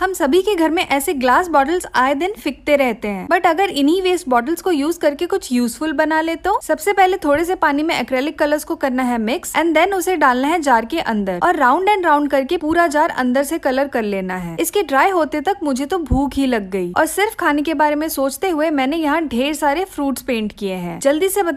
हम सभी के घर में ऐसे ग्लास बॉटल्स आए दिन फिकते रहते हैं बट अगर इन्हीं वेस्ट बॉटल्स को यूज करके कुछ यूजफुल बना ले तो सबसे पहले थोड़े से पानी में एक्रेलिक कलर्स को करना है मिक्स एंड देन उसे डालना है जार के अंदर और राउंड एंड राउंड करके पूरा जार अंदर से कलर कर लेना है इसके ड्राई होते तक मुझे तो भूख ही लग गई और सिर्फ खाने के बारे में सोचते हुए मैंने यहाँ ढेर सारे फ्रूट्स पेंट किए हैं जल्दी से